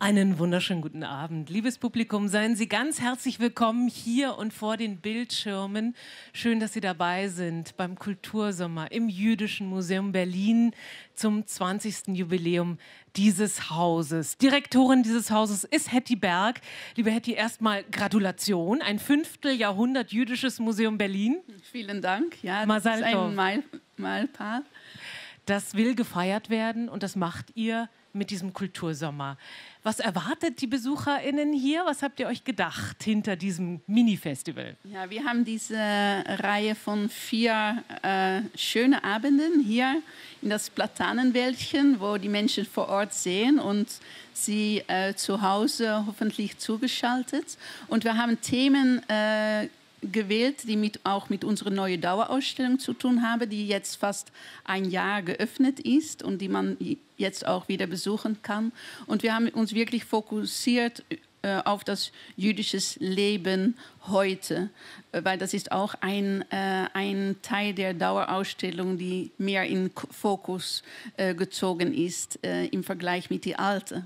Einen wunderschönen guten Abend. Liebes Publikum, seien Sie ganz herzlich willkommen hier und vor den Bildschirmen. Schön, dass Sie dabei sind beim Kultursommer im Jüdischen Museum Berlin zum 20. Jubiläum dieses Hauses. Direktorin dieses Hauses ist Hetty Berg. Liebe Hetty, erstmal Gratulation. Ein Fünfteljahrhundert Jüdisches Museum Berlin. Vielen Dank. Ja, das ist ein Mal Malpaar. Das will gefeiert werden und das macht ihr mit diesem Kultursommer. Was erwartet die BesucherInnen hier? Was habt ihr euch gedacht hinter diesem Mini-Festival? Ja, wir haben diese Reihe von vier äh, schönen Abenden hier in das Platanenwäldchen, wo die Menschen vor Ort sehen und sie äh, zu Hause hoffentlich zugeschaltet. Und wir haben Themen äh, gewählt, die mit, auch mit unserer neuen Dauerausstellung zu tun haben, die jetzt fast ein Jahr geöffnet ist und die man jetzt auch wieder besuchen kann. Und wir haben uns wirklich fokussiert äh, auf das jüdische Leben heute, äh, weil das ist auch ein, äh, ein Teil der Dauerausstellung, die mehr in Fokus äh, gezogen ist äh, im Vergleich mit die alte.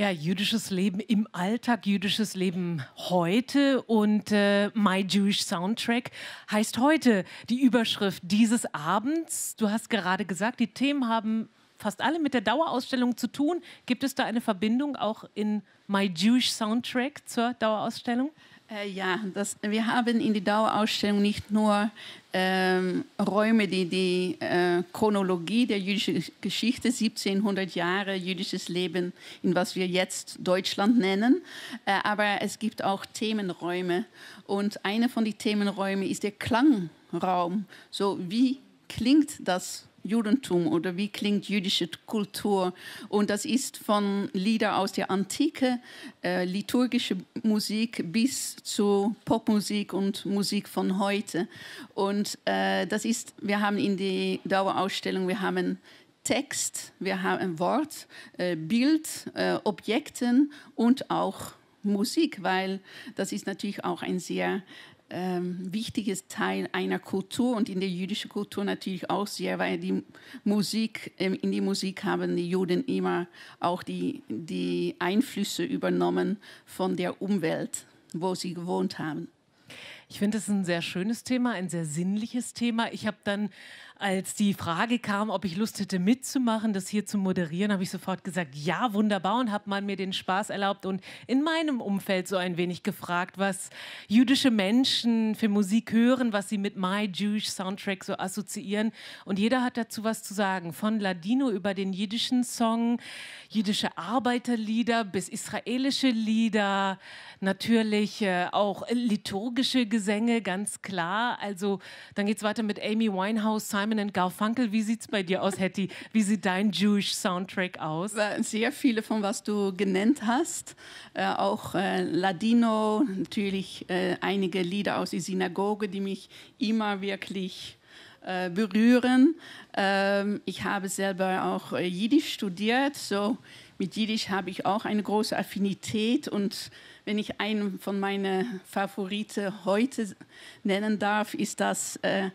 Ja, jüdisches Leben im Alltag, jüdisches Leben heute und äh, My Jewish Soundtrack heißt heute die Überschrift dieses Abends. Du hast gerade gesagt, die Themen haben fast alle mit der Dauerausstellung zu tun. Gibt es da eine Verbindung auch in My Jewish Soundtrack zur Dauerausstellung? Äh, ja, das, wir haben in der Dauerausstellung nicht nur ähm, Räume, die die äh, Chronologie der jüdischen Geschichte, 1700 Jahre jüdisches Leben in was wir jetzt Deutschland nennen, äh, aber es gibt auch Themenräume. Und einer von den Themenräumen ist der Klangraum. So, wie klingt das Judentum oder wie klingt jüdische Kultur. Und das ist von Lieder aus der Antike, äh, liturgische Musik bis zu Popmusik und Musik von heute. Und äh, das ist, wir haben in der Dauerausstellung, wir haben Text, wir haben Wort, äh, Bild, äh, Objekten und auch Musik, weil das ist natürlich auch ein sehr ähm, wichtiges Teil einer Kultur und in der jüdischen Kultur natürlich auch sehr, weil die Musik, ähm, in die Musik haben die Juden immer auch die, die Einflüsse übernommen von der Umwelt, wo sie gewohnt haben. Ich finde es ein sehr schönes Thema, ein sehr sinnliches Thema. Ich habe dann, als die Frage kam, ob ich Lust hätte mitzumachen, das hier zu moderieren, habe ich sofort gesagt, ja, wunderbar und habe mal mir den Spaß erlaubt und in meinem Umfeld so ein wenig gefragt, was jüdische Menschen für Musik hören, was sie mit My Jewish Soundtrack so assoziieren. Und jeder hat dazu was zu sagen, von Ladino über den jüdischen Song, jüdische Arbeiterlieder bis israelische Lieder, natürlich äh, auch liturgische Gesellschaften. Gesänge, ganz klar. Also dann geht es weiter mit Amy Winehouse, Simon and Garfunkel. Wie sieht es bei dir aus, Hetty? Wie sieht dein Jewish Soundtrack aus? Äh, sehr viele von was du genannt hast. Äh, auch äh, Ladino, natürlich äh, einige Lieder aus der Synagoge, die mich immer wirklich äh, berühren. Ähm, ich habe selber auch äh, Jiddisch studiert, so mit Jiddisch habe ich auch eine große Affinität und wenn ich einen von meinen Favoriten heute nennen darf, ist das äh,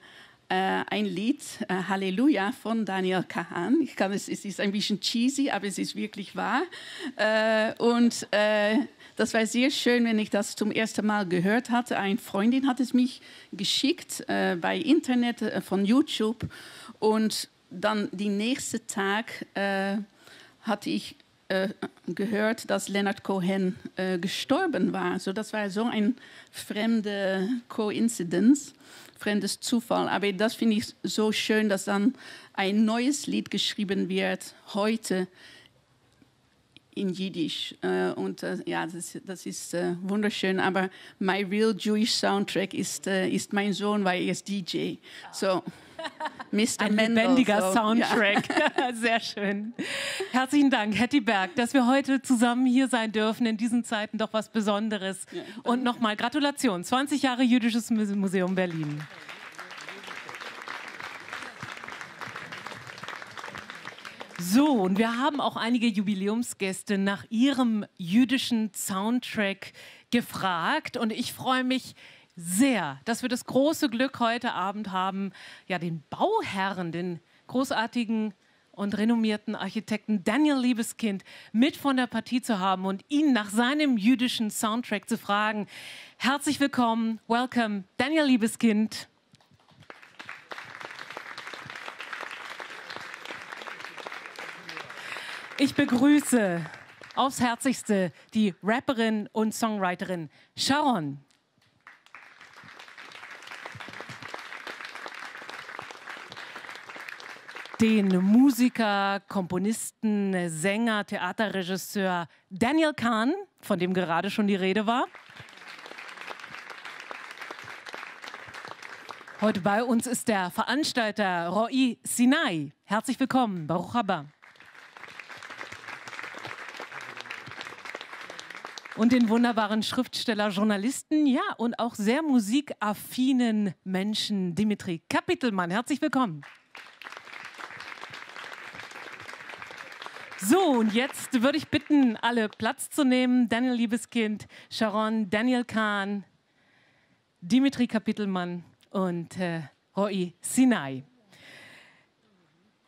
äh ein Lied, äh, Halleluja, von Daniel Kahan. Ich kann es, es ist ein bisschen cheesy, aber es ist wirklich wahr. Äh, und das war sehr schön, wenn ich das zum ersten Mal gehört hatte. Eine Freundin hat es mich geschickt bei Internet von YouTube. Und dann den nächsten Tag hatte ich äh, gehört, dass Leonard Cohen äh, gestorben war. So, also das war so ein fremde Coincidence, fremdes Zufall. Aber das finde ich so schön, dass dann ein neues Lied geschrieben wird heute in Jiddisch. Äh, und äh, ja, das, das ist äh, wunderschön. Aber my real Jewish Soundtrack ist, äh, ist mein Sohn, weil er ist DJ. So. Mr. Ein Mendel, lebendiger so. Soundtrack. Ja. Sehr schön. Herzlichen Dank, Hetty Berg, dass wir heute zusammen hier sein dürfen. In diesen Zeiten doch was Besonderes. Ja, Und nochmal Gratulation. 20 Jahre Jüdisches Museum Berlin. So, und wir haben auch einige Jubiläumsgäste nach ihrem jüdischen Soundtrack gefragt. Und ich freue mich sehr, dass wir das große Glück heute Abend haben, ja, den Bauherren, den großartigen und renommierten Architekten Daniel Liebeskind mit von der Partie zu haben und ihn nach seinem jüdischen Soundtrack zu fragen. Herzlich willkommen, welcome, Daniel Liebeskind. Ich begrüße aufs Herzlichste die Rapperin und Songwriterin Sharon. den Musiker, Komponisten, Sänger, Theaterregisseur Daniel Kahn, von dem gerade schon die Rede war. Heute bei uns ist der Veranstalter Roy Sinai. Herzlich willkommen, Baruch Haba. Und den wunderbaren Schriftsteller, Journalisten, ja, und auch sehr musikaffinen Menschen, Dimitri Kapitelmann. Herzlich willkommen. So, und jetzt würde ich bitten, alle Platz zu nehmen. Daniel Liebeskind, Sharon, Daniel Kahn, Dimitri Kapitelmann und äh, Roy Sinai.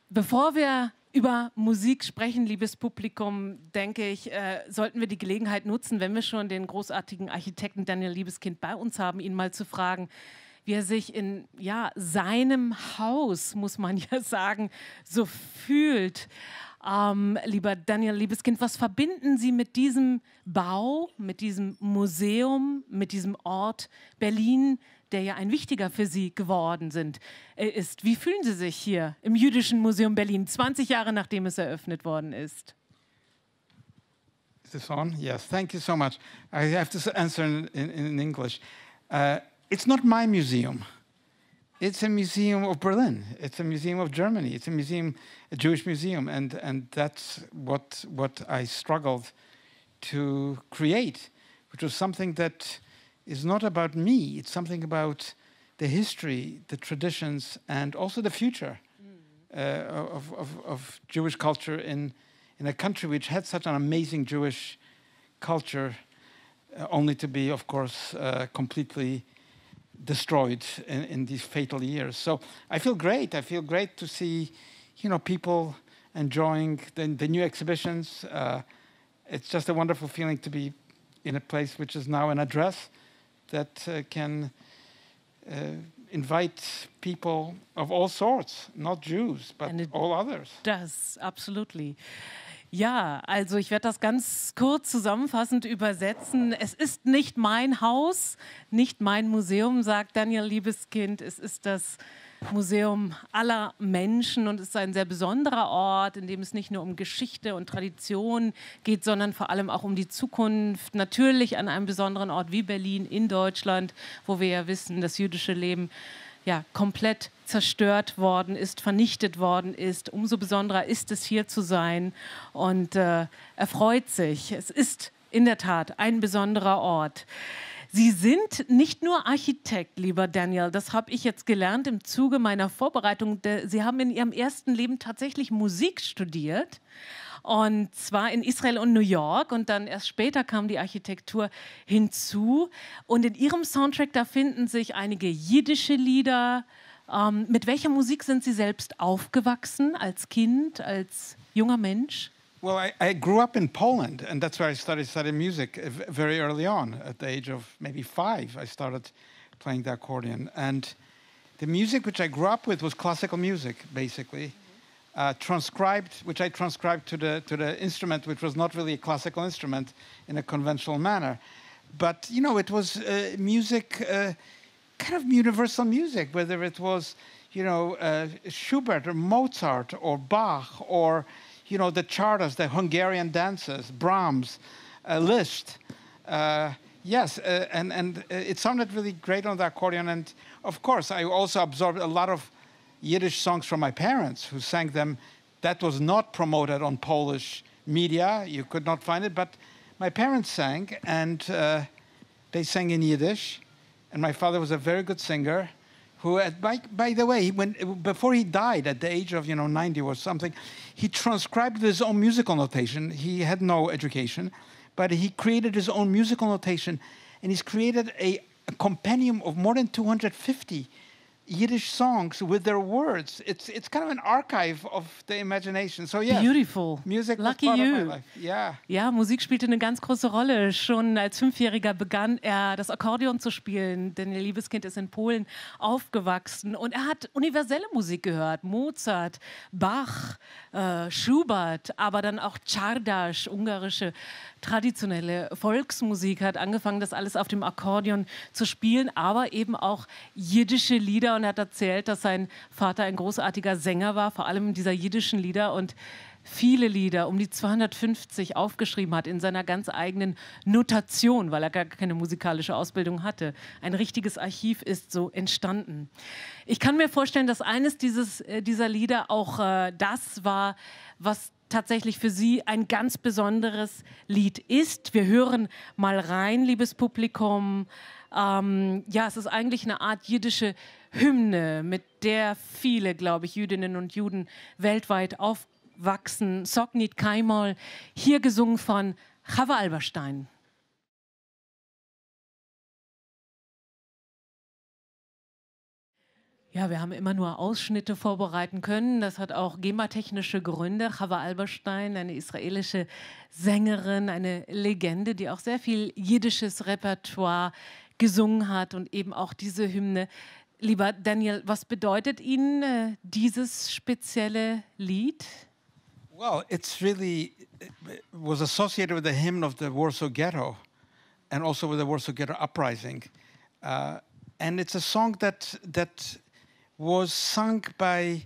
Bevor wir über Musik sprechen, liebes Publikum, denke ich, äh, sollten wir die Gelegenheit nutzen, wenn wir schon den großartigen Architekten Daniel Liebeskind bei uns haben, ihn mal zu fragen, wie er sich in ja, seinem Haus, muss man ja sagen, so fühlt. Ähm, lieber Daniel, liebes Kind, was verbinden Sie mit diesem Bau, mit diesem Museum, mit diesem Ort Berlin, der ja ein wichtiger für Sie geworden sind, äh, ist? Wie fühlen Sie sich hier im Jüdischen Museum Berlin, 20 Jahre nachdem es eröffnet worden ist? Is this on? Yes, thank you so much. I have to answer in, in, in English. Uh, it's not my museum. it's a museum of Berlin. It's a museum of Germany. It's a museum, a Jewish museum, and and that's what what I struggled to create, which was something that is not about me. It's something about the history, the traditions, and also the future mm. uh, of, of of Jewish culture in in a country which had such an amazing Jewish culture, uh, only to be, of course, uh, completely destroyed in, in, these fatal years. So I feel great. I feel great to see, you know, people enjoying the, the new exhibitions. Uh, it's just a wonderful feeling to be in a place which is now an address that uh, can uh, invite people of all sorts, not Jews, but all others. Does absolutely. Ja, also ich werde das ganz kurz zusammenfassend übersetzen. Es ist nicht mein Haus, nicht mein Museum, sagt Daniel Liebeskind. Es ist das Museum aller Menschen und es ist ein sehr besonderer Ort, in dem es nicht nur um Geschichte und Tradition geht, sondern vor allem auch um die Zukunft. Natürlich an einem besonderen Ort wie Berlin in Deutschland, wo wir ja wissen, das jüdische Leben ja, komplett zerstört worden ist, vernichtet worden ist. Umso besonderer ist es, hier zu sein und äh, er freut sich. Es ist in der Tat ein besonderer Ort. Sie sind nicht nur Architekt, lieber Daniel, das habe ich jetzt gelernt im Zuge meiner Vorbereitung. Sie haben in Ihrem ersten Leben tatsächlich Musik studiert. Und zwar in Israel und New York. Und dann erst später kam die Architektur hinzu. Und in Ihrem Soundtrack, da finden sich einige jiddische Lieder. Ähm, mit welcher Musik sind Sie selbst aufgewachsen, als Kind, als junger Mensch? Well, I, I, grew up in Poland, and that's where I started studying music uh, very early on. At the age of maybe five, I started playing the accordion. And the music which I grew up with was classical music, basically, mm-hmm. uh, transcribed, which I transcribed to the, to the instrument, which was not really a classical instrument in a conventional manner. But, you know, it was uh, music, uh, kind of universal music, whether it was, you know, uh, Schubert or Mozart or Bach or you know, the charters, the Hungarian dances, Brahms, uh, Liszt. Uh, yes, uh, and, and uh, it sounded really great on the accordion. And of course, I also absorbed a lot of Yiddish songs from my parents who sang them. That was not promoted on Polish media. You could not find it, but my parents sang, and uh, they sang in Yiddish. And my father was a very good singer who, had, uh, by, by, the way, when, before he died at the age of you know 90 or something, he transcribed his own musical notation. He had no education, but he created his own musical notation, and he's created a, a compendium of more than 250 Yiddish songs with their words. It's it's kind of an archive of the imagination. So yeah, beautiful. Music Lucky you. Yeah. Ja, Musik spielte eine ganz große Rolle. Schon als Fünfjähriger begann er das Akkordeon zu spielen, denn ihr liebes Kind ist in Polen aufgewachsen und er hat universelle Musik gehört: Mozart, Bach, äh, Schubert, aber dann auch Czardas, ungarische traditionelle Volksmusik. Hat angefangen, das alles auf dem Akkordeon zu spielen, aber eben auch jiddische Lieder und er hat erzählt, dass sein Vater ein großartiger Sänger war, vor allem dieser jiddischen Lieder und viele Lieder, um die 250 aufgeschrieben hat in seiner ganz eigenen Notation, weil er gar keine musikalische Ausbildung hatte. Ein richtiges Archiv ist so entstanden. Ich kann mir vorstellen, dass eines dieses, äh, dieser Lieder auch äh, das war, was tatsächlich für Sie ein ganz besonderes Lied ist. Wir hören mal rein, liebes Publikum. Ähm, ja, es ist eigentlich eine Art jiddische Hymne, mit der viele, glaube ich, Jüdinnen und Juden weltweit aufwachsen. Sognit Kaimol, hier gesungen von Chava Alberstein. Ja, wir haben immer nur Ausschnitte vorbereiten können. Das hat auch gematechnische Gründe. Chava Alberstein, eine israelische Sängerin, eine Legende, die auch sehr viel jiddisches Repertoire gesungen hat und eben auch diese Hymne Lieber Daniel, was bedeutet Ihnen äh, dieses spezielle Lied? Well, it's really it was associated with the hymn of the Warsaw Ghetto, and also with the Warsaw Ghetto uprising, uh, and it's a song that that was sung by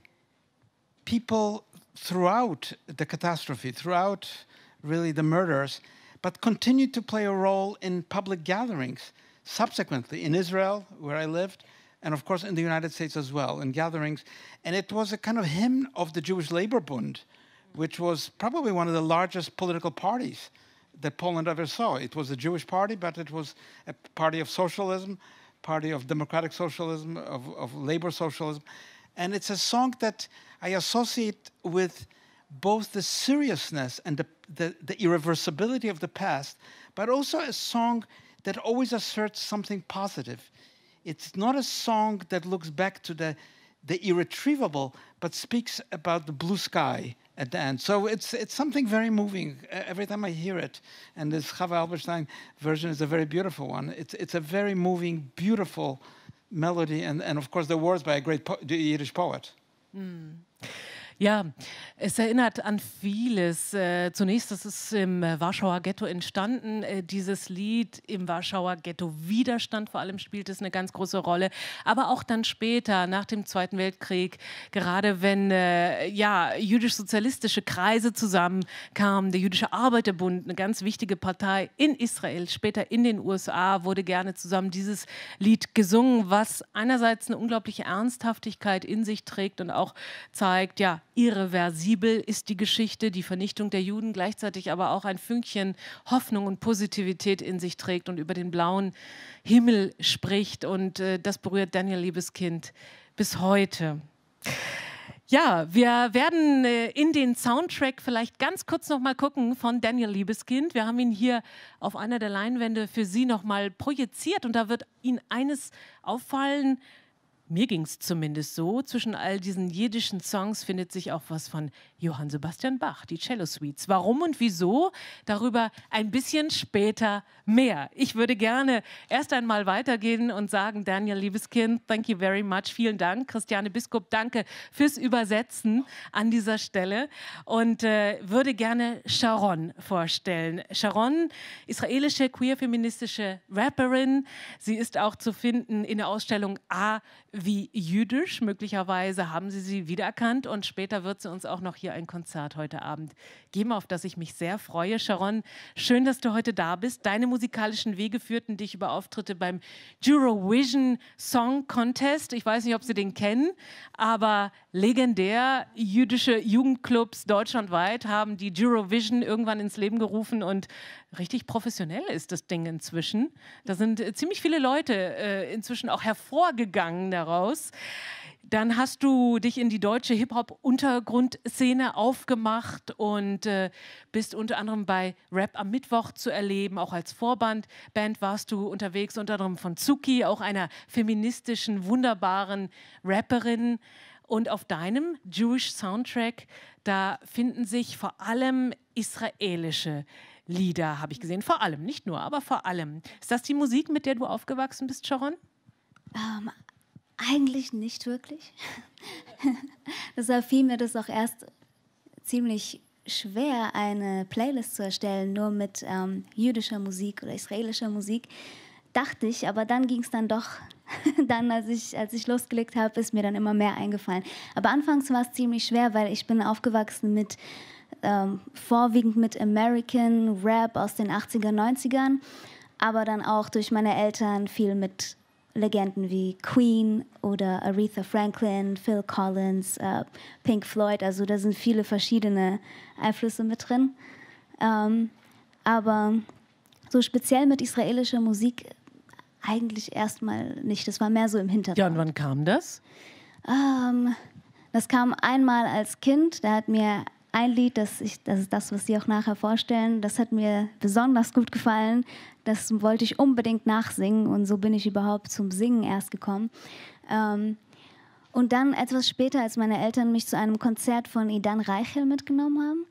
people throughout the catastrophe, throughout really the murders, but continued to play a role in public gatherings subsequently in Israel, where I lived and of course in the United States as well, in gatherings. And it was a kind of hymn of the Jewish Labor Bund, which was probably one of the largest political parties that Poland ever saw. It was a Jewish party, but it was a party of socialism, party of democratic socialism, of, of labor socialism. And it's a song that I associate with both the seriousness and the, the, the irreversibility of the past, but also a song that always asserts something positive it's not a song that looks back to the, the irretrievable, but speaks about the blue sky at the end. So it's, it's something very moving every time I hear it. And this Chava Alberstein version is a very beautiful one. It's, it's a very moving, beautiful melody, and, and of course, the words by a great po Yiddish poet. Mm. Ja, es erinnert an vieles. Äh, zunächst, das ist im äh, Warschauer Ghetto entstanden, äh, dieses Lied im Warschauer Ghetto Widerstand vor allem spielt es eine ganz große Rolle, aber auch dann später nach dem Zweiten Weltkrieg, gerade wenn ja, jüdisch-sozialistische Kreise zusammenkamen, der Jüdische Arbeiterbund, eine ganz wichtige Partei in Israel, später in den USA, wurde gerne zusammen dieses Lied gesungen, was einerseits eine unglaubliche Ernsthaftigkeit in sich trägt und auch zeigt, ja, irreversibel ist die Geschichte, die Vernichtung der Juden gleichzeitig aber auch ein Fünkchen Hoffnung und Positivität in sich trägt und über den blauen Himmel spricht. Und äh, das berührt Daniel Liebeskind bis heute. Ja, wir werden äh, in den Soundtrack vielleicht ganz kurz nochmal gucken von Daniel Liebeskind. Wir haben ihn hier auf einer der Leinwände für Sie nochmal projiziert und da wird Ihnen eines auffallen, mir ging es zumindest so, zwischen all diesen jiddischen Songs findet sich auch was von Johann Sebastian Bach, die Cello Suites. Warum und wieso? Darüber ein bisschen später mehr. Ich würde gerne erst einmal weitergehen und sagen, Daniel, liebes Kind, thank you very much. Vielen Dank. Christiane Biskup, danke fürs Übersetzen an dieser Stelle und äh, würde gerne Sharon vorstellen. Sharon, israelische queer-feministische Rapperin. Sie ist auch zu finden in der Ausstellung A wie jüdisch. Möglicherweise haben Sie sie wiedererkannt und später wird sie uns auch noch hier ein Konzert heute Abend geben, auf das ich mich sehr freue. Sharon, schön, dass du heute da bist. Deine musikalischen Wege führten dich über Auftritte beim Eurovision Song Contest. Ich weiß nicht, ob Sie den kennen, aber legendär jüdische Jugendclubs deutschlandweit haben die Eurovision irgendwann ins Leben gerufen und richtig professionell ist das Ding inzwischen. Da sind äh, ziemlich viele Leute äh, inzwischen auch hervorgegangen daraus. Dann hast du dich in die deutsche Hip-Hop-Untergrundszene aufgemacht und äh, bist unter anderem bei Rap am Mittwoch zu erleben. Auch als Vorbandband warst du unterwegs, unter anderem von Zuki, auch einer feministischen, wunderbaren Rapperin. Und auf deinem Jewish Soundtrack, da finden sich vor allem israelische Lieder, habe ich gesehen. Vor allem, nicht nur, aber vor allem. Ist das die Musik, mit der du aufgewachsen bist, Sharon? Ähm, eigentlich nicht wirklich. Deshalb fiel mir das auch erst ziemlich schwer, eine Playlist zu erstellen, nur mit ähm, jüdischer Musik oder israelischer Musik. Dachte ich, aber dann ging es dann doch. dann, als ich, als ich losgelegt habe, ist mir dann immer mehr eingefallen. Aber anfangs war es ziemlich schwer, weil ich bin aufgewachsen mit ähm, vorwiegend mit American Rap aus den 80er, 90ern, aber dann auch durch meine Eltern viel mit Legenden wie Queen oder Aretha Franklin, Phil Collins, äh, Pink Floyd. Also da sind viele verschiedene Einflüsse mit drin. Ähm, aber so speziell mit israelischer Musik eigentlich erstmal nicht. Das war mehr so im Hintergrund. Ja, und wann kam das? Ähm, das kam einmal als Kind. Da hat mir ein Lied, das, ich, das ist das, was Sie auch nachher vorstellen, das hat mir besonders gut gefallen. Das wollte ich unbedingt nachsingen und so bin ich überhaupt zum Singen erst gekommen. Ähm, und dann etwas später, als meine Eltern mich zu einem Konzert von Idan Reichel mitgenommen haben,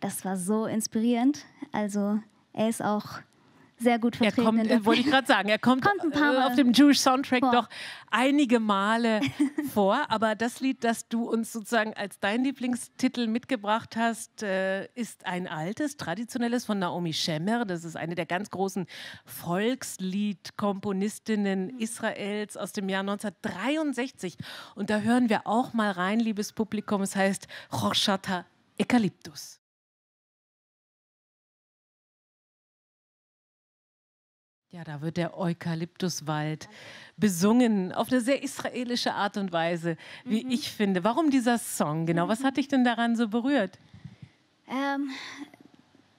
das war so inspirierend. Also er ist auch sehr gut vertreten. Er kommt, äh, wollte ich gerade sagen, er kommt, kommt ein äh, auf dem Jewish Soundtrack vor. doch einige Male vor. Aber das Lied, das du uns sozusagen als dein Lieblingstitel mitgebracht hast, äh, ist ein altes, traditionelles von Naomi Schemmer. Das ist eine der ganz großen Volksliedkomponistinnen mhm. Israels aus dem Jahr 1963. Und da hören wir auch mal rein, liebes Publikum. Es heißt Chorchata Ekalyptus. Ja, da wird der Eukalyptuswald besungen auf eine sehr israelische Art und Weise, wie mhm. ich finde. Warum dieser Song genau? Was hat mhm. dich denn daran so berührt? Ähm,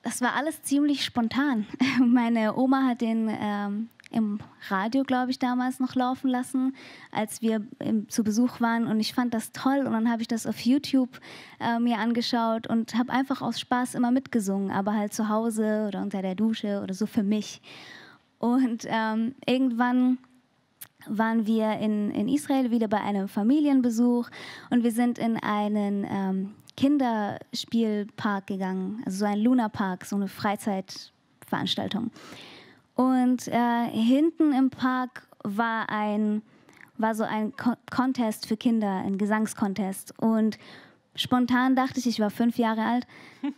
das war alles ziemlich spontan. Meine Oma hat den ähm, im Radio, glaube ich, damals noch laufen lassen, als wir im, zu Besuch waren. Und ich fand das toll. Und dann habe ich das auf YouTube äh, mir angeschaut und habe einfach aus Spaß immer mitgesungen, aber halt zu Hause oder unter der Dusche oder so für mich. Und ähm, irgendwann waren wir in, in Israel wieder bei einem Familienbesuch und wir sind in einen ähm, Kinderspielpark gegangen, also so ein Lunapark, so eine Freizeitveranstaltung. Und äh, hinten im Park war ein war so ein Contest für Kinder, ein Gesangskontest und spontan dachte ich, ich war fünf Jahre alt,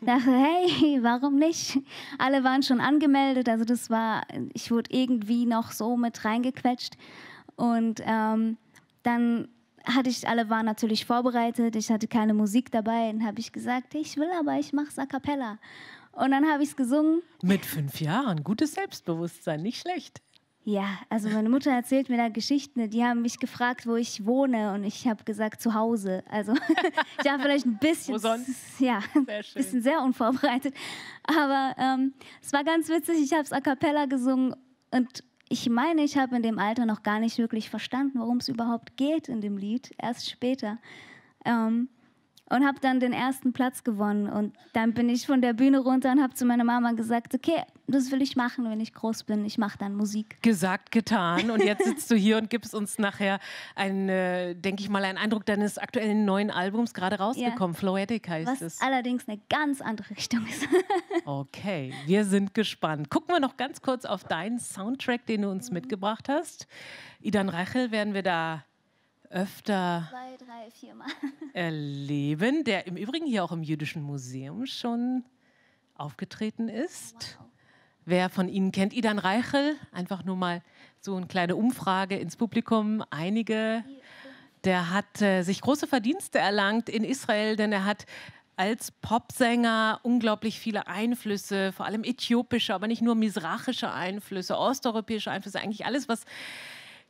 dachte, hey, warum nicht? Alle waren schon angemeldet, also das war, ich wurde irgendwie noch so mit reingequetscht. Und ähm, dann hatte ich, alle waren natürlich vorbereitet, ich hatte keine Musik dabei, dann habe ich gesagt, ich will aber, ich mache es a cappella. Und dann habe ich es gesungen. Mit fünf Jahren, gutes Selbstbewusstsein, nicht schlecht. Ja, also meine Mutter erzählt mir da Geschichten. Die haben mich gefragt, wo ich wohne und ich habe gesagt zu Hause. Also ich war vielleicht ein bisschen, wo sonst? ja, ein bisschen sehr unvorbereitet. Aber ähm, es war ganz witzig. Ich habe es a cappella gesungen und ich meine, ich habe in dem Alter noch gar nicht wirklich verstanden, worum es überhaupt geht in dem Lied. Erst später. Ähm, und habe dann den ersten Platz gewonnen. Und dann bin ich von der Bühne runter und habe zu meiner Mama gesagt, okay, das will ich machen, wenn ich groß bin. Ich mache dann Musik. Gesagt, getan. Und jetzt sitzt du hier und gibst uns nachher, äh, denke ich mal, einen Eindruck deines aktuellen neuen Albums, gerade rausgekommen. Ja. Floetic heißt Was es. allerdings eine ganz andere Richtung ist. okay, wir sind gespannt. Gucken wir noch ganz kurz auf deinen Soundtrack, den du uns mhm. mitgebracht hast. Idan Rachel werden wir da öfter Zwei, drei, erleben, der im Übrigen hier auch im Jüdischen Museum schon aufgetreten ist. Wow. Wer von Ihnen kennt Idan Reichel? Einfach nur mal so eine kleine Umfrage ins Publikum. Einige. Der hat äh, sich große Verdienste erlangt in Israel, denn er hat als Popsänger unglaublich viele Einflüsse, vor allem äthiopische, aber nicht nur misrachische Einflüsse, osteuropäische Einflüsse, eigentlich alles, was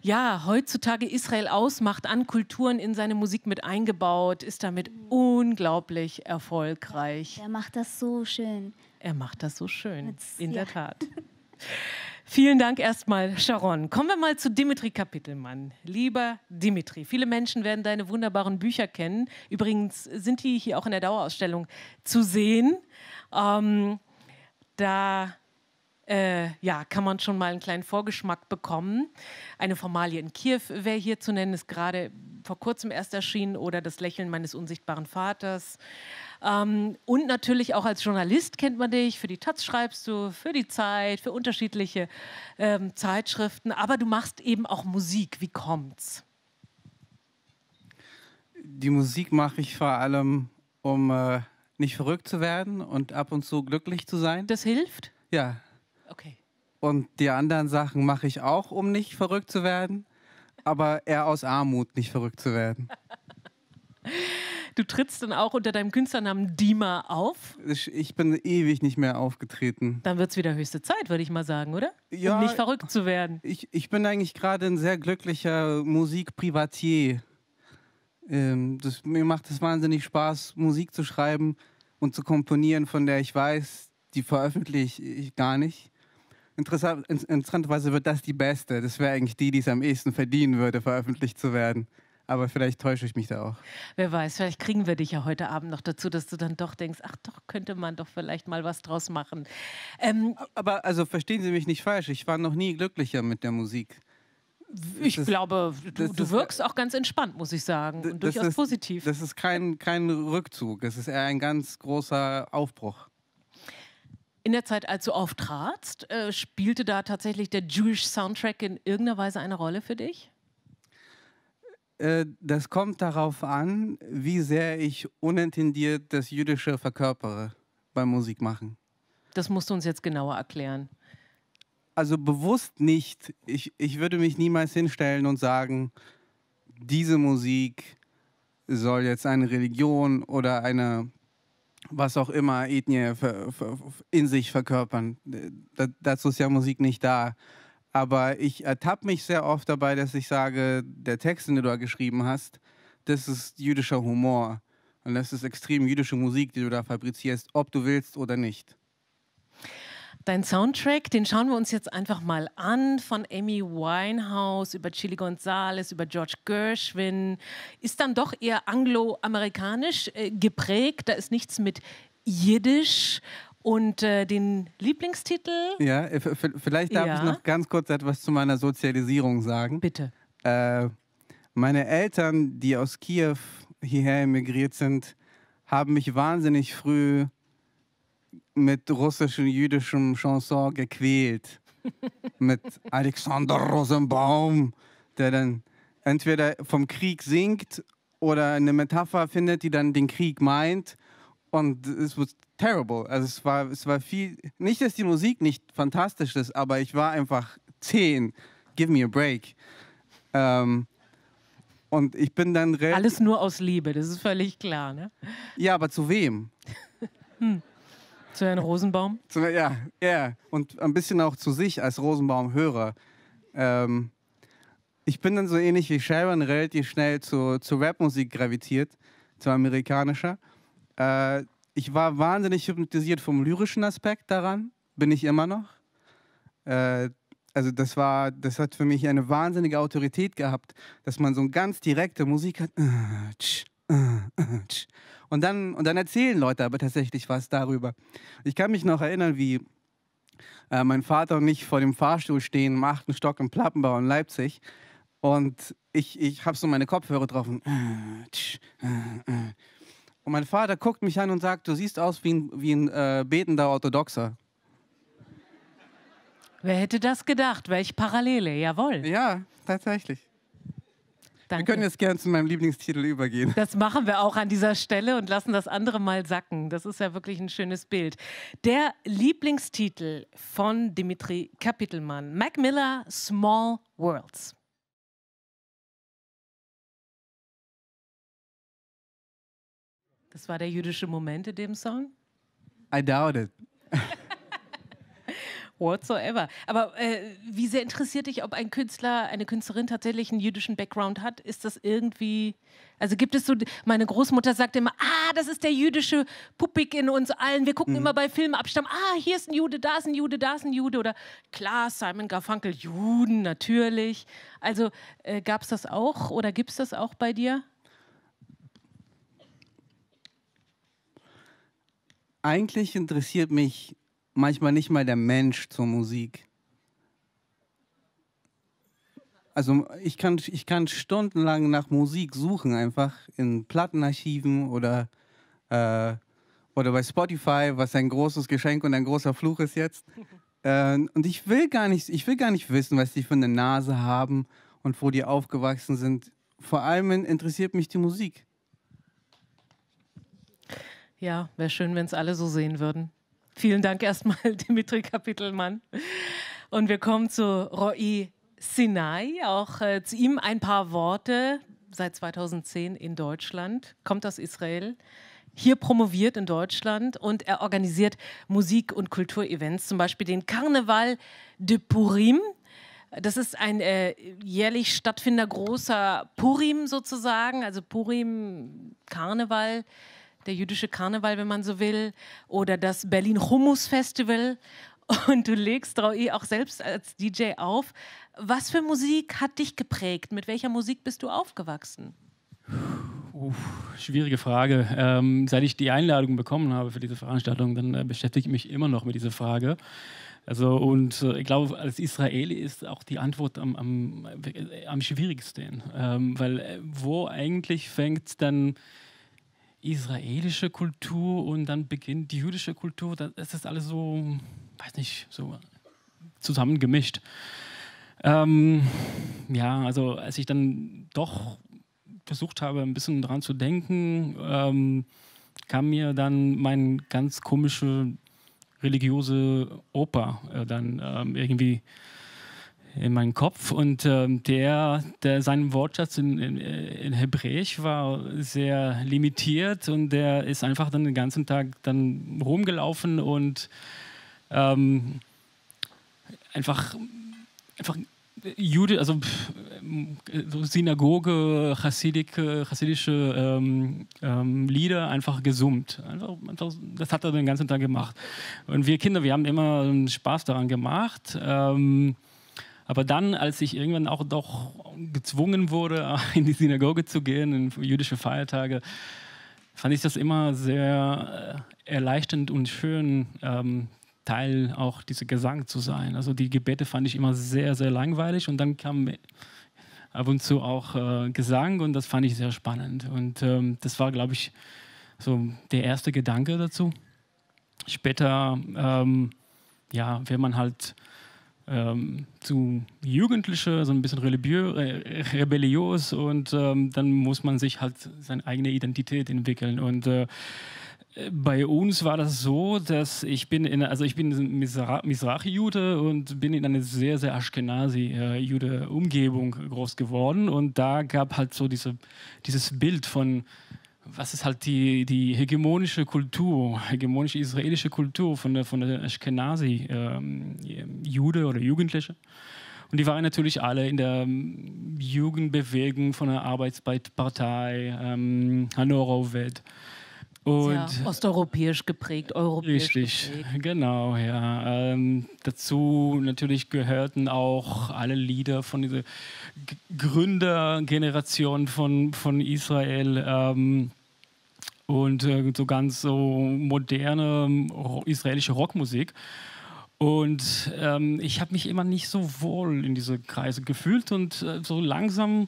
ja, heutzutage Israel ausmacht, an Kulturen in seine Musik mit eingebaut, ist damit mhm. unglaublich erfolgreich. Er macht das so schön. Er macht das so schön, Jetzt, in ja. der Tat. Vielen Dank erstmal, Sharon. Kommen wir mal zu Dimitri Kapitelmann. Lieber Dimitri, viele Menschen werden deine wunderbaren Bücher kennen. Übrigens sind die hier auch in der Dauerausstellung zu sehen. Ähm, da äh, ja, kann man schon mal einen kleinen Vorgeschmack bekommen. Eine Formalie in Kiew wäre hier zu nennen, ist gerade vor kurzem erst erschienen oder das Lächeln meines unsichtbaren Vaters. Ähm, und natürlich auch als Journalist kennt man dich, für die Taz schreibst du, für die Zeit, für unterschiedliche ähm, Zeitschriften, aber du machst eben auch Musik. Wie kommt's? Die Musik mache ich vor allem, um äh, nicht verrückt zu werden und ab und zu glücklich zu sein. Das hilft? Ja, Okay. Und die anderen Sachen mache ich auch, um nicht verrückt zu werden, aber eher aus Armut, nicht verrückt zu werden. Du trittst dann auch unter deinem Künstlernamen Dima auf? Ich bin ewig nicht mehr aufgetreten. Dann wird es wieder höchste Zeit, würde ich mal sagen, oder? Ja. Um nicht verrückt zu werden. Ich, ich bin eigentlich gerade ein sehr glücklicher Musikprivatier. Ähm, das, mir macht es wahnsinnig Spaß, Musik zu schreiben und zu komponieren, von der ich weiß, die veröffentliche ich gar nicht interessanterweise wird das die beste. Das wäre eigentlich die, die es am ehesten verdienen würde, veröffentlicht zu werden. Aber vielleicht täusche ich mich da auch. Wer weiß, vielleicht kriegen wir dich ja heute Abend noch dazu, dass du dann doch denkst, ach doch, könnte man doch vielleicht mal was draus machen. Ähm, Aber also verstehen Sie mich nicht falsch, ich war noch nie glücklicher mit der Musik. Ich das, glaube, du, du wirkst auch ganz entspannt, muss ich sagen. Und durchaus ist, positiv. Das ist kein, kein Rückzug, es ist eher ein ganz großer Aufbruch. In der Zeit, als du auftratst, äh, spielte da tatsächlich der Jewish Soundtrack in irgendeiner Weise eine Rolle für dich? Äh, das kommt darauf an, wie sehr ich unintendiert das Jüdische verkörpere beim Musikmachen. Das musst du uns jetzt genauer erklären. Also bewusst nicht. Ich, ich würde mich niemals hinstellen und sagen, diese Musik soll jetzt eine Religion oder eine was auch immer Ethnie in sich verkörpern. D dazu ist ja Musik nicht da. Aber ich ertappe mich sehr oft dabei, dass ich sage, der Text, den du da geschrieben hast, das ist jüdischer Humor. Und das ist extrem jüdische Musik, die du da fabrizierst, ob du willst oder nicht. Dein Soundtrack, den schauen wir uns jetzt einfach mal an, von Amy Winehouse über Chili Gonzales, über George Gershwin. Ist dann doch eher angloamerikanisch äh, geprägt, da ist nichts mit Jiddisch. Und äh, den Lieblingstitel? Ja, äh, vielleicht darf ja. ich noch ganz kurz etwas zu meiner Sozialisierung sagen. Bitte. Äh, meine Eltern, die aus Kiew hierher emigriert sind, haben mich wahnsinnig früh mit russischen jüdischem Chanson gequält. mit Alexander Rosenbaum, der dann entweder vom Krieg singt oder eine Metapher findet, die dann den Krieg meint. Und es war terrible. Also es war, es war viel. Nicht, dass die Musik nicht fantastisch ist, aber ich war einfach zehn. Give me a break. Ähm, und ich bin dann Alles nur aus Liebe, das ist völlig klar, ne? Ja, aber zu wem? hm. Zu Herrn Rosenbaum? Zu, ja, ja. Und ein bisschen auch zu sich als Rosenbaum-Hörer. Ähm, ich bin dann so ähnlich wie Sharon relativ schnell zu, zu Rapmusik gravitiert, zu amerikanischer. Äh, ich war wahnsinnig hypnotisiert vom lyrischen Aspekt daran, bin ich immer noch. Äh, also das war, das hat für mich eine wahnsinnige Autorität gehabt, dass man so eine ganz direkte Musik hat. Äh, äh, äh, und dann, und dann erzählen Leute aber tatsächlich was darüber. Ich kann mich noch erinnern, wie äh, mein Vater und ich vor dem Fahrstuhl stehen im achten Stock im Plappenbau in Leipzig. Und ich, ich habe so meine Kopfhörer drauf. Äh, äh, äh. Und, mein Vater guckt mich an und sagt, du siehst aus wie ein, wie ein äh, betender Orthodoxer. Wer hätte das gedacht? Welche Parallele, jawohl. Ja, tatsächlich. Danke. Wir können jetzt gerne zu meinem Lieblingstitel übergehen. Das machen wir auch an dieser Stelle und lassen das andere mal sacken. Das ist ja wirklich ein schönes Bild. Der Lieblingstitel von Dimitri Kapitelmann, Mac Miller, Small Worlds. Das war der jüdische Moment in dem Song? I doubt it. whatsoever. Aber äh, wie sehr interessiert dich, ob ein Künstler, eine Künstlerin tatsächlich einen jüdischen Background hat? Ist das irgendwie, also gibt es so, meine Großmutter sagt immer, ah, das ist der jüdische Puppik in uns allen. Wir gucken mhm. immer bei Filmen abstammen, ah, hier ist ein Jude, da ist ein Jude, da ist ein Jude. Oder klar, Simon Garfunkel, Juden, natürlich. Also äh, gab es das auch oder gibt es das auch bei dir? Eigentlich interessiert mich manchmal nicht mal der Mensch zur Musik. Also ich kann, ich kann stundenlang nach Musik suchen, einfach in Plattenarchiven oder, äh, oder bei Spotify, was ein großes Geschenk und ein großer Fluch ist jetzt. Äh, und ich will, gar nicht, ich will gar nicht wissen, was die für eine Nase haben und wo die aufgewachsen sind. Vor allem interessiert mich die Musik. Ja, wäre schön, wenn es alle so sehen würden. Vielen Dank erstmal, Dimitri Kapitelmann. Und wir kommen zu Roy Sinai. Auch äh, zu ihm ein paar Worte. Seit 2010 in Deutschland, kommt aus Israel hier promoviert in Deutschland und er organisiert Musik- und Kulturevents, zum Beispiel den Karneval de Purim. Das ist ein äh, jährlich stattfindender großer Purim sozusagen, also Purim, Karneval der jüdische Karneval, wenn man so will, oder das Berlin Hummus Festival. Und du legst Raui e auch selbst als DJ auf. Was für Musik hat dich geprägt? Mit welcher Musik bist du aufgewachsen? Uff, schwierige Frage. Ähm, seit ich die Einladung bekommen habe für diese Veranstaltung, dann äh, beschäftige ich mich immer noch mit dieser Frage. Also, und äh, ich glaube, als Israeli ist auch die Antwort am, am, äh, am schwierigsten, ähm, weil äh, wo eigentlich fängt dann israelische Kultur und dann beginnt die jüdische Kultur. Das ist das alles so, weiß nicht, so zusammengemischt. Ähm, ja, also als ich dann doch versucht habe, ein bisschen dran zu denken, ähm, kam mir dann mein ganz komische religiöse Opa äh, dann ähm, irgendwie in meinen Kopf und ähm, der, der seinen Wortschatz in, in, in, Hebräisch war sehr limitiert und der ist einfach dann den ganzen Tag dann rumgelaufen und ähm, einfach einfach Jude, also so äh, Synagoge, Hasidik, hasidische ähm, ähm, Lieder einfach gesummt. Einfach, einfach, das hat er den ganzen Tag gemacht. Und wir Kinder, wir haben immer Spaß daran gemacht. Ähm, aber dann, als ich irgendwann auch doch gezwungen wurde, in die Synagoge zu gehen, in jüdische Feiertage, fand ich das immer sehr äh, erleichternd und schön, ähm, Teil auch dieser Gesang zu sein. Also die Gebete fand ich immer sehr, sehr langweilig und dann kam ab und zu auch äh, Gesang und das fand ich sehr spannend. Und ähm, das war, glaube ich, so der erste Gedanke dazu. Später, ähm, ja, wenn man halt ähm, zu jugendliche, so ein bisschen rebellios und ähm, dann muss man sich halt seine eigene Identität entwickeln und äh, bei uns war das so, dass ich bin in, also ich bin Mizrahi-Jude und bin in einer sehr, sehr Ashkenazi-Jude-Umgebung äh, groß geworden und da gab halt so diese, dieses Bild von was ist halt die, die hegemonische Kultur, hegemonische israelische Kultur von der, von der Ashkenazi, ähm, Jude oder Jugendliche. Und die waren natürlich alle in der ähm, Jugendbewegung von der Arbeitspartei, ähm, Hanora Welt. Und Sehr osteuropäisch geprägt, europäisch. Richtig, geprägt. genau, ja. Ähm, dazu natürlich gehörten auch alle Lieder von dieser Gründergeneration von, von Israel. Ähm, und äh, so ganz so moderne ähm, ro israelische Rockmusik. Und ähm, ich habe mich immer nicht so wohl in diese Kreise gefühlt und äh, so langsam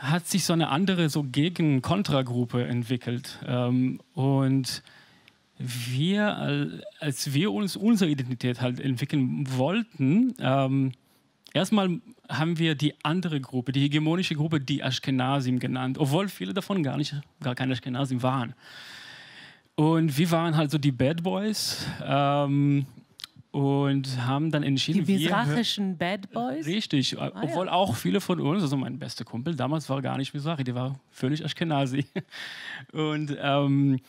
hat sich so eine andere so Gegen-Kontragruppe entwickelt. Ähm, und wir, als wir uns unsere Identität halt entwickeln wollten, ähm, erstmal haben wir die andere Gruppe, die hegemonische Gruppe, die Ashkenazim genannt, obwohl viele davon gar, nicht, gar keine Ashkenazim waren. Und wir waren halt so die Bad Boys. Ähm, und haben dann entschieden, die misrachischen Bad Boys. Richtig, ah, obwohl auch viele von uns, also mein bester Kumpel damals war gar nicht Misrachi, der war völlig Ashkenazi. Und ähm,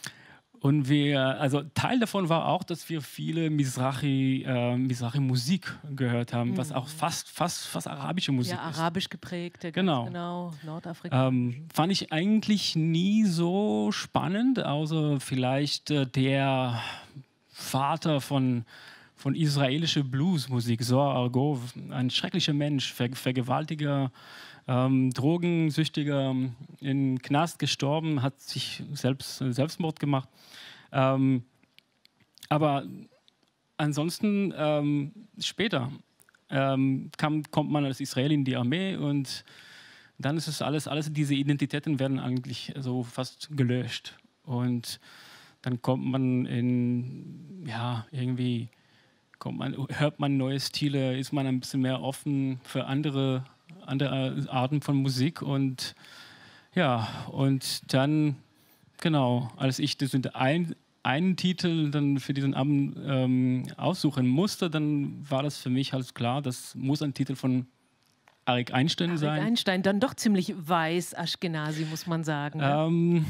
und wir, also Teil davon war auch, dass wir viele Misrachi, äh, Misrachi Musik gehört haben, mhm. was auch fast, fast, fast arabische Musik ja, ist. arabisch geprägte, genau. genau, Nordafrika. Ähm, fand ich eigentlich nie so spannend, außer vielleicht äh, der Vater von von israelischer Bluesmusik, Zohar Argov, ein schrecklicher Mensch, Ver Vergewaltiger, ähm, Drogensüchtiger, ähm, in Knast gestorben, hat sich selbst äh, Selbstmord gemacht. Ähm, aber ansonsten ähm, später ähm, kam, kommt man als Israel in die Armee und dann ist es alles, alles diese Identitäten werden eigentlich so fast gelöscht und dann kommt man in ja irgendwie kommt man, hört man neue Stile, ist man ein bisschen mehr offen für andere, andere Arten von Musik und ja, und dann, genau, als ich das in ein, einen Titel dann für diesen Abend ähm, aussuchen musste, dann war das für mich halt klar, das muss ein Titel von Arik Einstein Arik sein. Arik Einstein, dann doch ziemlich weiß Ashkenazi, muss man sagen. Ne? Ähm,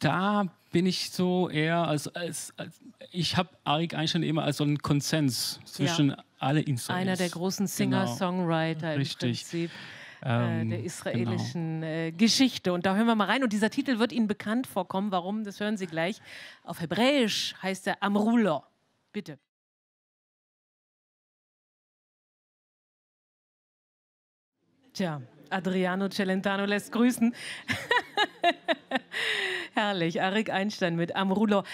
da bin ich so eher als, als, als ich habe Arik Einstein immer als so einen Konsens zwischen ja. alle Instruments. Einer der großen genau. Singer-Songwriter genau. im Prinzip äh, ähm, der israelischen genau. Äh, Geschichte. Und da hören wir mal rein. Und dieser Titel wird Ihnen bekannt vorkommen. Warum? Das hören Sie gleich. Auf Hebräisch heißt er Amrulo. Bitte. Tja, Adriano Celentano lässt grüßen. Herrlich, Arik Einstein mit Amrulo.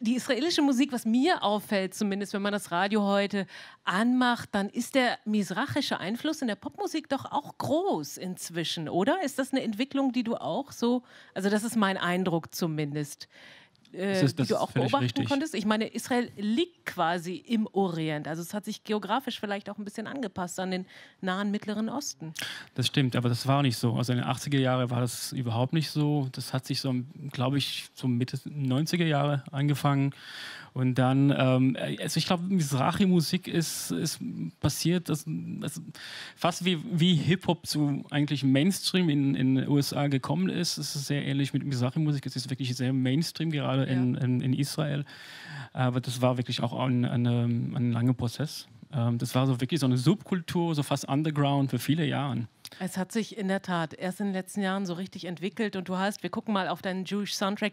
Die israelische Musik, was mir auffällt, zumindest wenn man das Radio heute anmacht, dann ist der misrachische Einfluss in der Popmusik doch auch groß inzwischen, oder? Ist das eine Entwicklung, die du auch so, also das ist mein Eindruck zumindest, das ist, äh, das die du auch beobachten richtig. konntest? Ich meine, Israel liegt quasi im Orient. Also es hat sich geografisch vielleicht auch ein bisschen angepasst an den nahen Mittleren Osten. Das stimmt, aber das war nicht so. Also in den 80er Jahren war das überhaupt nicht so. Das hat sich so, glaube ich, so Mitte 90er Jahre angefangen. Und dann, ähm, also ich glaube, Mizrahi-Musik ist, ist passiert, das, das fast wie, wie Hip-Hop zu eigentlich Mainstream in, den USA gekommen ist. Es ist sehr ähnlich mit Mizrahi-Musik. Es ist wirklich sehr Mainstream, gerade ja. in, in, in, Israel. Aber das war wirklich auch ein, ein, ein langer Prozess. Ähm, das war so wirklich so eine Subkultur, so fast Underground für viele Jahre. Es hat sich in der Tat erst in den letzten Jahren so richtig entwickelt und du hast, wir gucken mal auf deinen Jewish Soundtrack,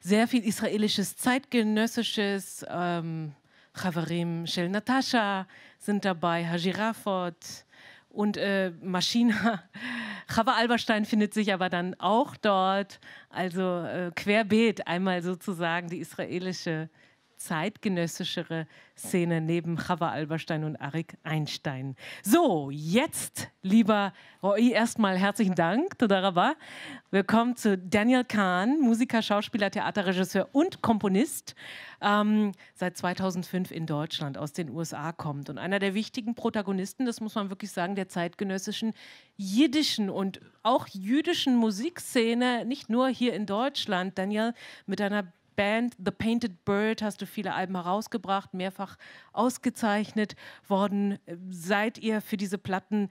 sehr viel israelisches, zeitgenössisches, ähm, Chavarim Shel Natasha sind dabei, Haji Rafot und äh, Maschina. Chava Alberstein findet sich aber dann auch dort, also äh, querbeet einmal sozusagen die israelische zeitgenössischere Szene neben Chava Alberstein und Arik Einstein. So, jetzt, lieber Roy, erstmal herzlichen Dank, Todaraba. Willkommen zu Daniel Kahn, Musiker, Schauspieler, Theaterregisseur und Komponist, ähm, seit 2005 in Deutschland, aus den USA kommt und einer der wichtigen Protagonisten, das muss man wirklich sagen, der zeitgenössischen jiddischen und auch jüdischen Musikszene, nicht nur hier in Deutschland. Daniel, mit einer Band The Painted Bird hast du viele Alben herausgebracht, mehrfach ausgezeichnet worden. Seid ihr für diese Platten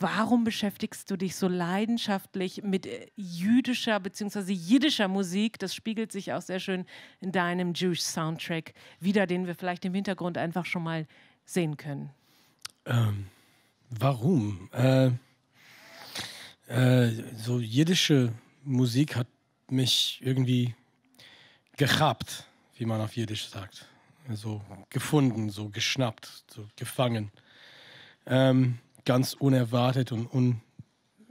Warum beschäftigst du dich so leidenschaftlich mit äh, jüdischer bzw. jiddischer Musik? Das spiegelt sich auch sehr schön in deinem Jewish Soundtrack wieder, den wir vielleicht im Hintergrund einfach schon mal sehen können. Ähm, warum? Äh, äh, so jiddische Musik hat mich irgendwie gehabt, wie man auf Jiddisch sagt. So gefunden, so geschnappt, so gefangen. Ähm, ganz unerwartet und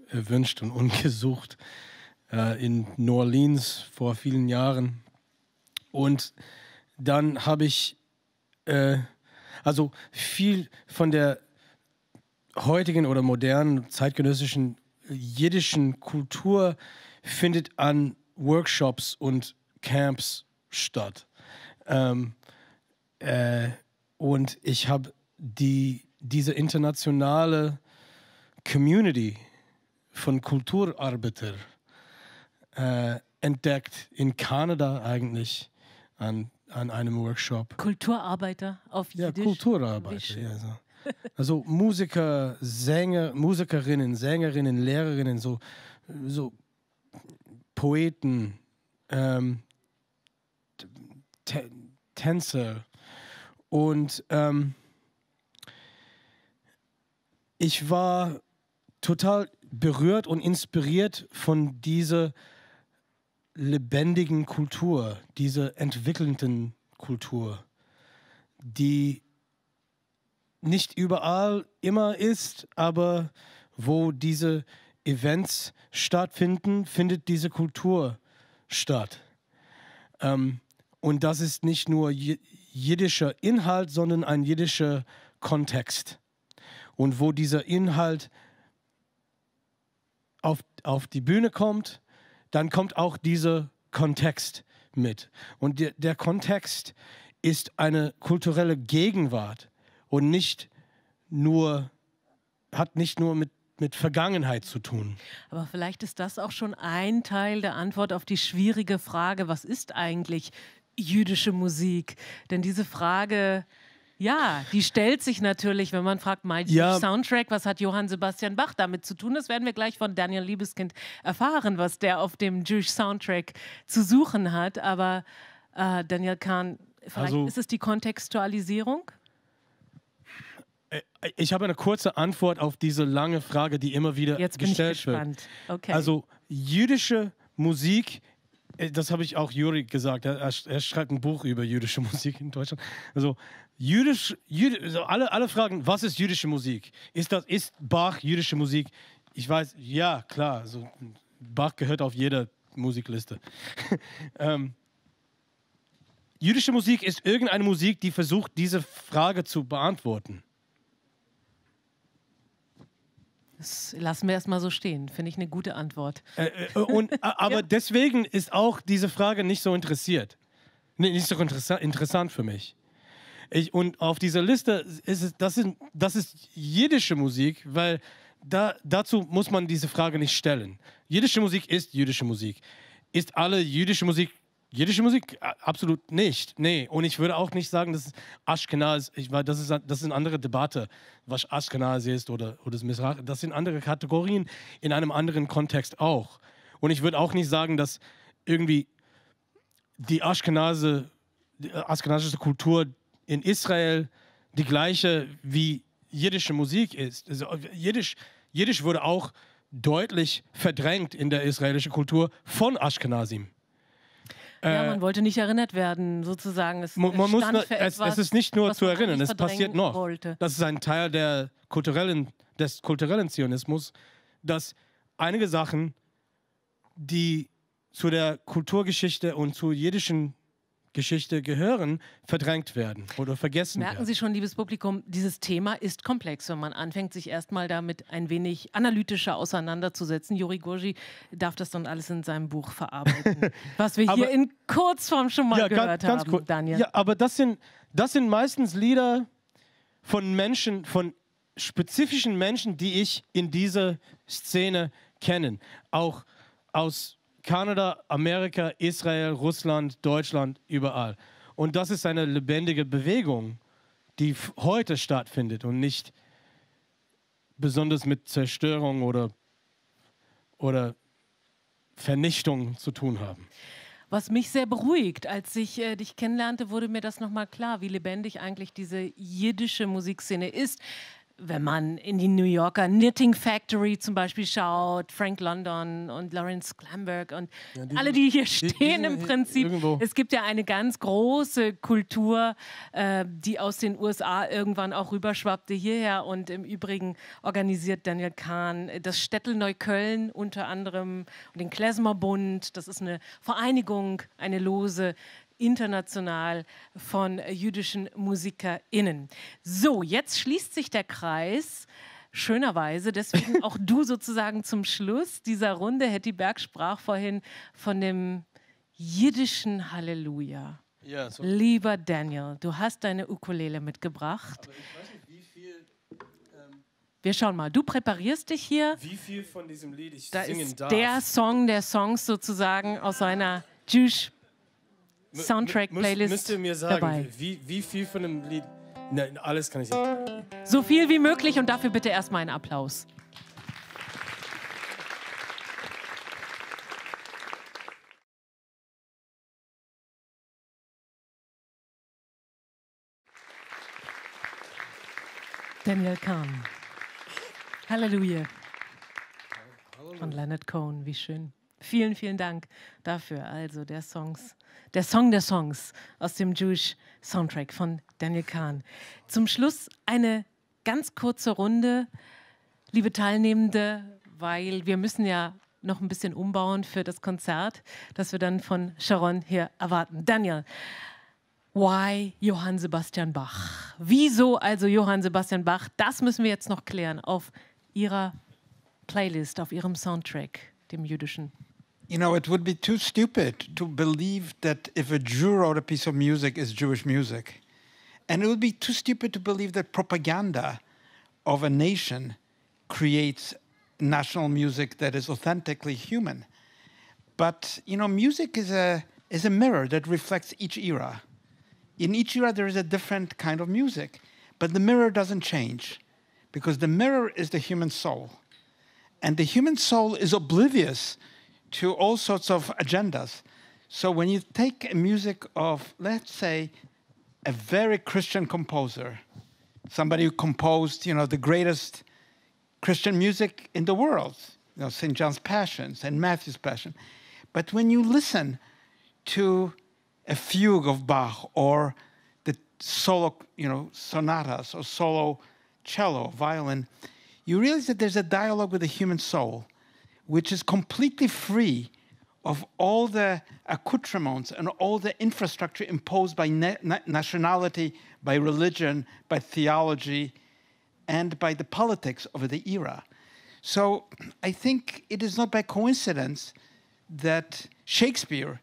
unerwünscht und ungesucht äh, in New Orleans vor vielen Jahren. Und dann habe ich äh, also viel von der heutigen oder modernen zeitgenössischen jiddischen Kultur findet an Workshops und Camps statt. Ähm, äh, und ich habe die, diese internationale Community von Kulturarbeiter äh, entdeckt in Kanada eigentlich an, an einem Workshop. Kulturarbeiter auf Jiddisch? Ja, Kulturarbeiter. Ja, so. Also Musiker, Sänger, Musikerinnen, Sängerinnen, Lehrerinnen, so, so Poeten, ähm, T Tänze. Und ähm, ich war total berührt und inspiriert von dieser lebendigen Kultur, dieser entwickelnden Kultur, die nicht überall immer ist, aber wo diese Events stattfinden, findet diese Kultur statt. Ähm, und das ist nicht nur jiddischer Inhalt, sondern ein jiddischer Kontext. Und wo dieser Inhalt auf, auf die Bühne kommt, dann kommt auch dieser Kontext mit. Und der, der Kontext ist eine kulturelle Gegenwart und nicht nur, hat nicht nur mit mit Vergangenheit zu tun. Aber vielleicht ist das auch schon ein Teil der Antwort auf die schwierige Frage, was ist eigentlich jüdische Musik? Denn diese Frage, ja, die stellt sich natürlich, wenn man fragt, mein ja. Soundtrack, was hat Johann Sebastian Bach damit zu tun? Das werden wir gleich von Daniel Liebeskind erfahren, was der auf dem Jewish Soundtrack zu suchen hat. Aber äh, Daniel Kahn, vielleicht also, ist es die Kontextualisierung? Äh, ich habe eine kurze Antwort auf diese lange Frage, die immer wieder Jetzt gestellt bin ich gespannt. wird. Okay. Also jüdische Musik äh, das habe ich auch Juri gesagt. Er, er, schreibt ein Buch über jüdische Musik in Deutschland. Also, jüdisch, jüdisch also alle, alle fragen, was ist jüdische Musik? Ist, das, ist Bach jüdische Musik? Ich weiß, ja, klar. Also, Bach gehört auf jeder Musikliste. ähm, jüdische Musik ist irgendeine Musik, die versucht, diese Frage zu beantworten. Das lassen wir erstmal so stehen. Finde ich eine gute Antwort. Äh, äh, und, aber ja. deswegen ist auch diese Frage nicht so interessiert. Nicht so interessa interessant für mich. Ich, und auf dieser Liste ist es, das, ist, das ist jiddische Musik, weil da, dazu muss man diese Frage nicht stellen. Jüdische Musik ist jüdische Musik. Ist alle jüdische Musik Jiddische Musik? Absolut nicht. Nee. Und ich würde auch nicht sagen, dass Ashkenaz, ich war, das ist, das ist eine andere Debatte, was Ashkenaz ist oder, oder das Misrach. Das sind andere Kategorien in einem anderen Kontext auch. Und ich würde auch nicht sagen, dass irgendwie die Ashkenaze, die äh, ashkenazische Kultur in Israel die gleiche wie jiddische Musik ist. Also äh, Jiddisch, Jiddisch wurde auch deutlich verdrängt in der israelischen Kultur von Ashkenazim. Ja, äh, man wollte nicht erinnert werden, sozusagen. Es, man, man muss, etwas, es, es, ist nicht nur zu erinnern, es passiert noch. Wollte. Das ist ein Teil der kulturellen, des kulturellen Zionismus, dass einige Sachen, die zu der Kulturgeschichte und zur jüdischen Geschichte gehören, verdrängt werden oder vergessen Merken werden. Merken Sie schon, liebes Publikum, dieses Thema ist komplex, wenn man anfängt, sich erstmal damit ein wenig analytischer auseinanderzusetzen. Juri Gurgi darf das dann alles in seinem Buch verarbeiten, was wir aber, hier in Kurzform schon mal ja, gehört ganz, ganz haben, cool. Daniel. Ja, aber das sind, das sind meistens Lieder von Menschen, von spezifischen Menschen, die ich in dieser Szene kenne. Auch aus Kanada, Amerika, Israel, Russland, Deutschland, überall. Und das ist eine lebendige Bewegung, die heute stattfindet und nicht besonders mit Zerstörung oder, oder Vernichtung zu tun haben. Was mich sehr beruhigt, als ich äh, dich kennenlernte, wurde mir das nochmal klar, wie lebendig eigentlich diese jiddische Musikszene ist wenn man in die New Yorker Knitting Factory zum Beispiel schaut, Frank London und Lawrence Glamberg und ja, die, alle, die hier stehen die, die im Prinzip. Irgendwo. Es gibt ja eine ganz große Kultur, äh, die aus den USA irgendwann auch rüberschwappte hierher. Und im Übrigen organisiert Daniel Kahn das Städtel Neukölln unter anderem und den Klezmer Bund. Das ist eine Vereinigung, eine Lose, international von jüdischen MusikerInnen. So, jetzt schließt sich der Kreis. Schönerweise, deswegen auch du sozusagen zum Schluss dieser Runde. Hetty Berg sprach vorhin von dem jiddischen Halleluja. Ja, so. Lieber Daniel, du hast deine Ukulele mitgebracht. Aber ich weiß nicht, wie viel, ähm Wir schauen mal, du präparierst dich hier. Wie viel von diesem Lied ich da singen ist darf. Der Song der Songs sozusagen aus seiner Jewish Soundtrack-Playlist. Müsst ihr mir sagen, dabei. Wie, wie viel von einem Lied. Nein, alles kann ich sagen. So viel wie möglich und dafür bitte erstmal einen Applaus. Daniel Kahn. Halleluja. Und Leonard Cohen, wie schön. Vielen, vielen Dank dafür. Also der Songs, der Song der Songs aus dem Jewish Soundtrack von Daniel Kahn. Zum Schluss eine ganz kurze Runde, liebe Teilnehmende, weil wir müssen ja noch ein bisschen umbauen für das Konzert, das wir dann von Sharon hier erwarten. Daniel, why Johann Sebastian Bach? Wieso also Johann Sebastian Bach? Das müssen wir jetzt noch klären auf Ihrer Playlist, auf Ihrem Soundtrack, dem jüdischen. you know, it would be too stupid to believe that if a Jew wrote a piece of music, it's Jewish music. And it would be too stupid to believe that propaganda of a nation creates national music that is authentically human. But, you know, music is a, is a mirror that reflects each era. In each era, there is a different kind of music. But the mirror doesn't change because the mirror is the human soul. And the human soul is oblivious to all sorts of agendas. So when you take music of, let's say, a very Christian composer, somebody who composed, you know, the greatest Christian music in the world, you know, St. John's Passion, St. Matthew's Passion. But when you listen to a fugue of Bach or the solo, you know, sonatas or solo cello, violin, you realize that there's a dialogue with the human soul which is completely free of all the accoutrements and all the infrastructure imposed by na nationality, by religion, by theology, and by the politics of the era. So I think it is not by coincidence that Shakespeare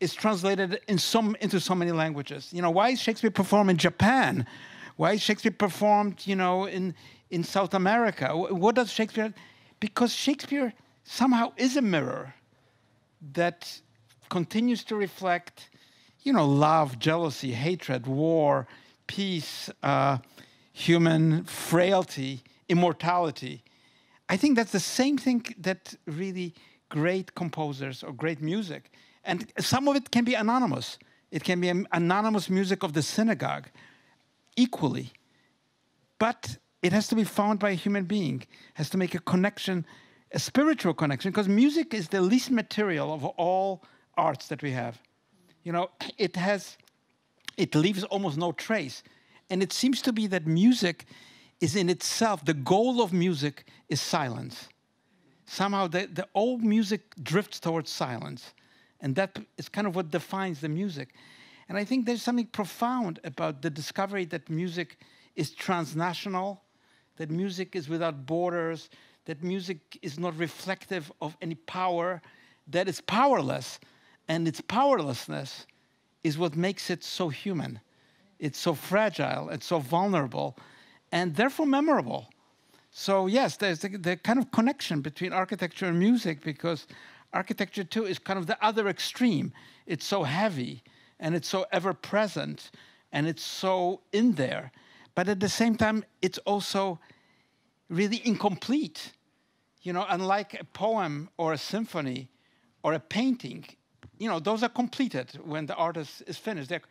is translated in some, into so many languages. You know, why is Shakespeare performed in Japan? Why is Shakespeare performed, you know, in, in South America? What does Shakespeare because Shakespeare somehow is a mirror that continues to reflect, you know, love, jealousy, hatred, war, peace, uh, human frailty, immortality. I think that's the same thing that really great composers or great music, and some of it can be anonymous. It can be anonymous music of the synagogue, equally. But it has to be found by a human being, has to make a connection, a spiritual connection, because music is the least material of all arts that we have. You know, it has, it leaves almost no trace. And it seems to be that music is in itself, the goal of music is silence. Somehow the, the old music drifts towards silence. And that is kind of what defines the music. And I think there's something profound about the discovery that music is transnational that music is without borders, that music is not reflective of any power, that it's powerless. And its powerlessness is what makes it so human. It's so fragile, it's so vulnerable, and therefore memorable. So, yes, there's the, the kind of connection between architecture and music because architecture, too, is kind of the other extreme. It's so heavy and it's so ever present and it's so in there but at the same time, it's also really incomplete. You know, unlike a poem or a symphony or a painting, you know, those are completed when the artist is finished. They're,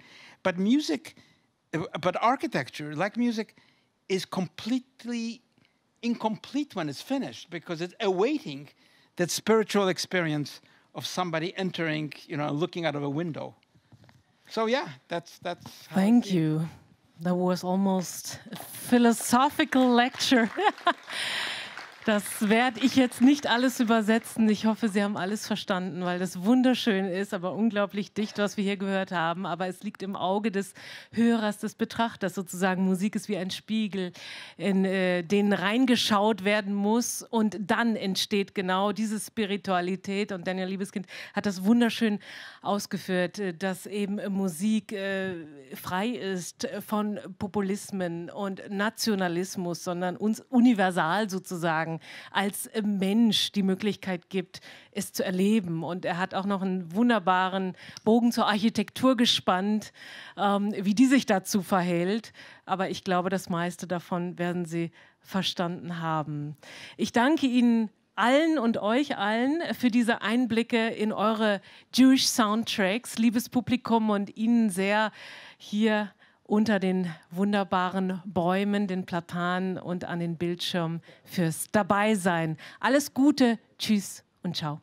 but music, uh, but architecture, like music, is completely incomplete when it's finished because it's awaiting that spiritual experience of somebody entering, you know, looking out of a window. So yeah, that's that's. Thank you. That was almost a philosophical lecture. Das werde ich jetzt nicht alles übersetzen. Ich hoffe, Sie haben alles verstanden, weil das wunderschön ist, aber unglaublich dicht, was wir hier gehört haben. Aber es liegt im Auge des Hörers, des Betrachters sozusagen. Musik ist wie ein Spiegel, in äh, den reingeschaut werden muss. Und dann entsteht genau diese Spiritualität. Und Daniel Liebeskind hat das wunderschön ausgeführt, äh, dass eben Musik äh, frei ist von Populismen und Nationalismus, sondern uns universal sozusagen sozusagen als Mensch die Möglichkeit gibt, es zu erleben. Und er hat auch noch einen wunderbaren Bogen zur Architektur gespannt, ähm, wie die sich dazu verhält. Aber ich glaube, das meiste davon werden Sie verstanden haben. Ich danke Ihnen allen und euch allen für diese Einblicke in eure Jewish Soundtracks. Liebes Publikum und Ihnen sehr hier unter den wunderbaren Bäumen, den Platanen und an den Bildschirmen fürs Dabeisein. Alles Gute, tschüss und ciao.